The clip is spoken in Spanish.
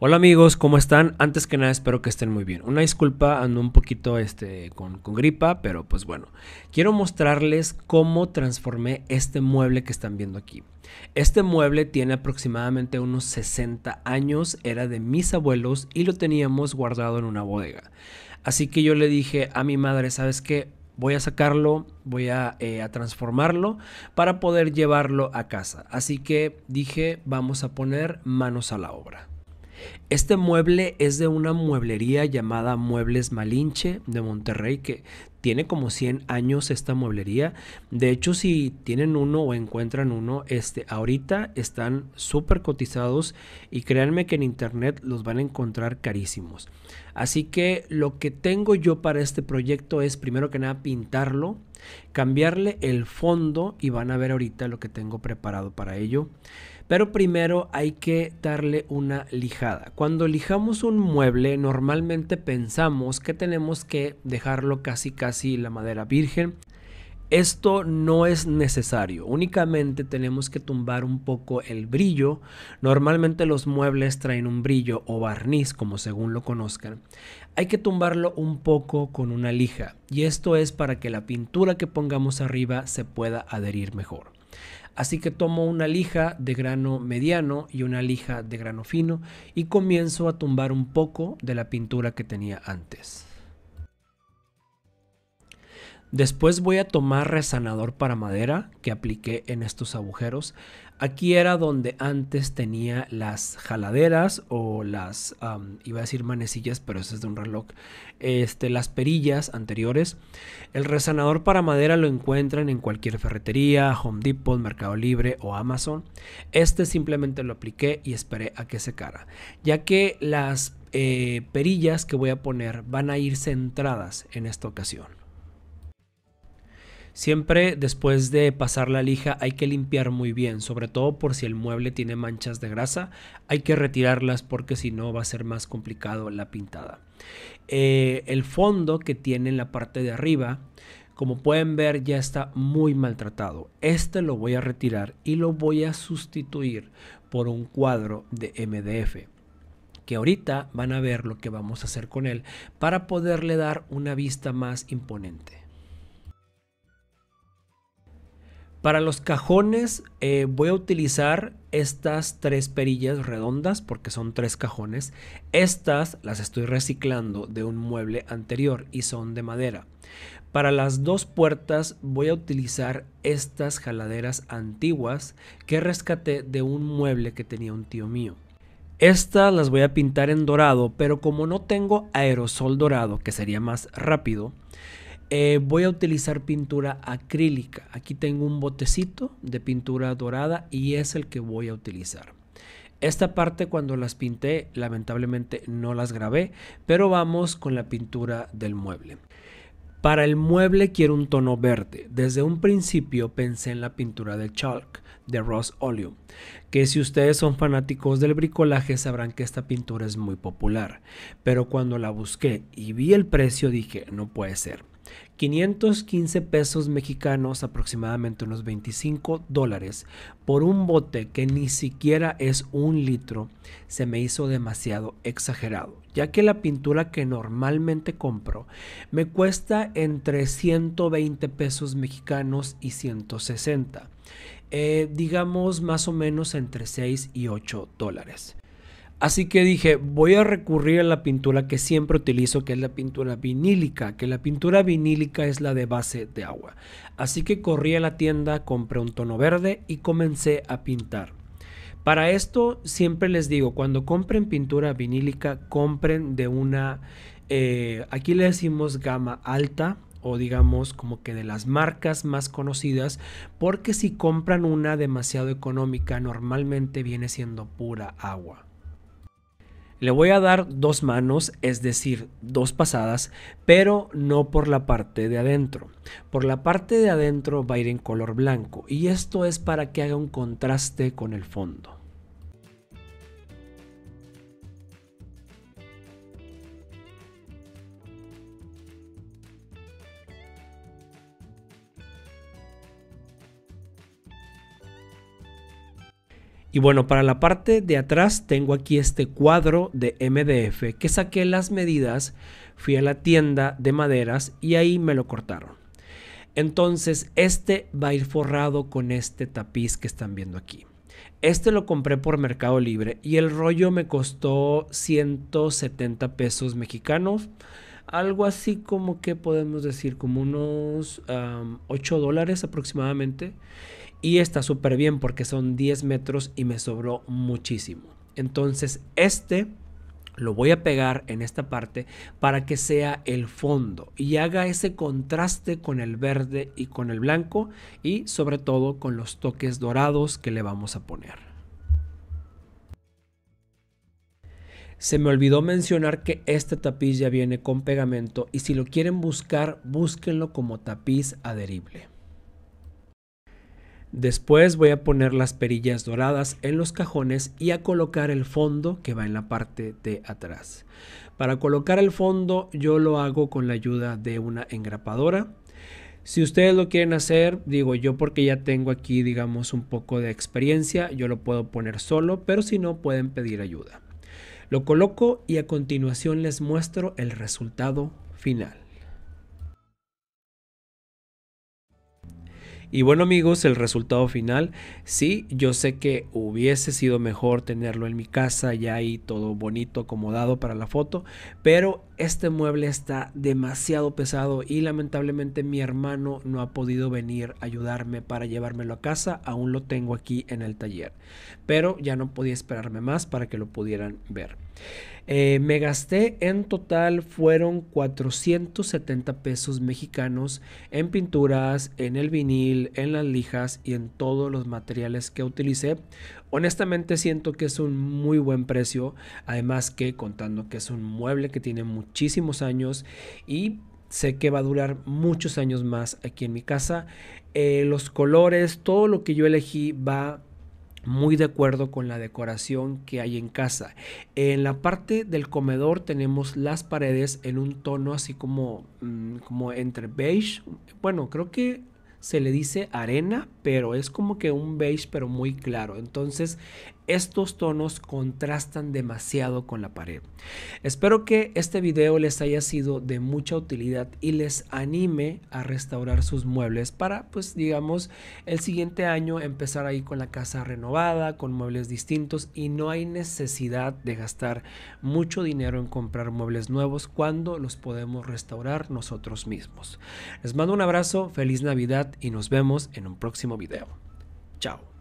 Hola amigos, ¿cómo están? Antes que nada espero que estén muy bien. Una disculpa, ando un poquito este, con, gripa, pero pues bueno. Quiero mostrarles cómo transformé este mueble que están viendo aquí. Este mueble tiene aproximadamente unos 60 años, era de mis abuelos y lo teníamos guardado en una bodega. Así que yo le dije a mi madre, ¿sabes qué? voy a sacarlo, voy a, eh, transformarlo para poder llevarlo a casa. Así que dije, vamos a poner manos a la obra. Este mueble es de una mueblería llamada Muebles Malinche de Monterrey, que tiene como 100 años esta mueblería. De hecho, si tienen uno o encuentran uno, este, ahorita están súper cotizados y créanme que en internet los van a encontrar carísimos. Así que lo que tengo yo para este proyecto es primero que nada pintarlo, cambiarle el fondo y van a ver ahorita lo que tengo preparado para ello. Pero primero hay que darle una lijada. Cuando lijamos un mueble normalmente pensamos que tenemos que dejarlo casi casi la madera virgen. Esto no es necesario, únicamente tenemos que tumbar un poco el brillo. Normalmente los muebles traen un brillo o barniz, como según lo conozcan. Hay que tumbarlo un poco con una lija, y esto es para que la pintura que pongamos arriba se pueda adherir mejor. Así que tomo una lija de grano mediano y una lija de grano fino y comienzo a tumbar un poco de la pintura que tenía antes. Después voy a tomar resanador para madera que apliqué en estos agujeros. Aquí era donde antes tenía las jaladeras o las, iba a decir manecillas, pero eso es de un reloj, este, las perillas anteriores. El resanador para madera lo encuentran en cualquier ferretería, Home Depot, Mercado Libre o Amazon. Este simplemente lo apliqué y esperé a que secara, ya que las eh, perillas que voy a poner van a ir centradas en esta ocasión. Siempre después de pasar la lija hay que limpiar muy bien, sobre todo por si el mueble tiene manchas de grasa, hay que retirarlas porque si no va a ser más complicado la pintada. Eh, el fondo que tiene en la parte de arriba, como pueden ver ya está muy maltratado. Este lo voy a retirar y lo voy a sustituir por un cuadro de MDF que ahorita van a ver lo que vamos a hacer con él para poderle dar una vista más imponente. Para los cajones eh, voy a utilizar estas tres perillas redondas porque son tres cajones. Estas las estoy reciclando de un mueble anterior y son de madera. Para las dos puertas voy a utilizar estas jaladeras antiguas que rescaté de un mueble que tenía un tío mío. Estas las voy a pintar en dorado, pero como no tengo aerosol dorado, que sería más rápido, eh, voy a utilizar pintura acrílica. Aquí tengo un botecito de pintura dorada y es el que voy a utilizar. Esta parte cuando las pinté lamentablemente no las grabé, pero vamos con la pintura del mueble. Para el mueble quiero un tono verde. Desde un principio pensé en la pintura de chalk de Ross Oleum, que si ustedes son fanáticos del bricolaje sabrán que esta pintura es muy popular, pero cuando la busqué y vi el precio dije, no puede ser. 515 pesos mexicanos, aproximadamente unos 25 dólares, por un bote que ni siquiera es un litro, se me hizo demasiado exagerado, ya que la pintura que normalmente compro me cuesta entre 120 pesos mexicanos y 160, eh, digamos más o menos entre 6 y 8 dólares. Así que dije, voy a recurrir a la pintura que siempre utilizo, que es la pintura vinílica, que la pintura vinílica es la de base de agua. Así que corrí a la tienda, compré un tono verde y comencé a pintar. Para esto siempre les digo, cuando compren pintura vinílica, compren de una, eh, aquí le decimos gama alta, o digamos como que de las marcas más conocidas, porque si compran una demasiado económica normalmente viene siendo pura agua. Le voy a dar dos manos, es decir, dos pasadas, pero no por la parte de adentro. Por la parte de adentro va a ir en color blanco y esto es para que haga un contraste con el fondo. Y bueno, para la parte de atrás tengo aquí este cuadro de MDF que saqué las medidas, fui a la tienda de maderas y ahí me lo cortaron. Entonces, este va a ir forrado con este tapiz que están viendo aquí. Este lo compré por Mercado Libre y el rollo me costó 170 pesos mexicanos. Algo así como que podemos decir como unos 8 dólares aproximadamente. Y está súper bien porque son 10 metros y me sobró muchísimo. Entonces este lo voy a pegar en esta parte para que sea el fondo y haga ese contraste con el verde y con el blanco y sobre todo con los toques dorados que le vamos a poner. Se me olvidó mencionar que este tapiz ya viene con pegamento y si lo quieren buscar, búsquenlo como tapiz adherible. Después voy a poner las perillas doradas en los cajones y a colocar el fondo que va en la parte de atrás. Para colocar el fondo yo lo hago con la ayuda de una engrapadora. Si ustedes lo quieren hacer, digo yo porque ya tengo aquí digamos un poco de experiencia, yo lo puedo poner solo, pero si no pueden pedir ayuda. Lo coloco y a continuación les muestro el resultado final. Y bueno amigos, el resultado final, sí, yo sé que hubiese sido mejor tenerlo en mi casa ya ahí todo bonito, acomodado para la foto, pero este mueble está demasiado pesado y lamentablemente mi hermano no ha podido venir a ayudarme para llevármelo a casa, aún lo tengo aquí en el taller, pero ya no podía esperarme más para que lo pudieran ver. Eh, me gasté en total fueron 470 pesos mexicanos en pinturas, en el vinil, en las lijas y en todos los materiales que utilicé. Honestamente siento que es un muy buen precio, además que contando que es un mueble que tiene mucho muchísimos años y sé que va a durar muchos años más aquí en mi casa. Eh, los colores, todo lo que yo elegí va muy de acuerdo con la decoración que hay en casa. En la parte del comedor tenemos las paredes en un tono así como, mm, como entre beige, bueno, creo que se le dice arena, pero es como que un beige pero muy claro. Entonces estos tonos contrastan demasiado con la pared. Espero que este video les haya sido de mucha utilidad y les anime a restaurar sus muebles para, pues digamos, el siguiente año empezar ahí con la casa renovada, con muebles distintos y no hay necesidad de gastar mucho dinero en comprar muebles nuevos cuando los podemos restaurar nosotros mismos. Les mando un abrazo, feliz Navidad y nos vemos en un próximo video. Chao.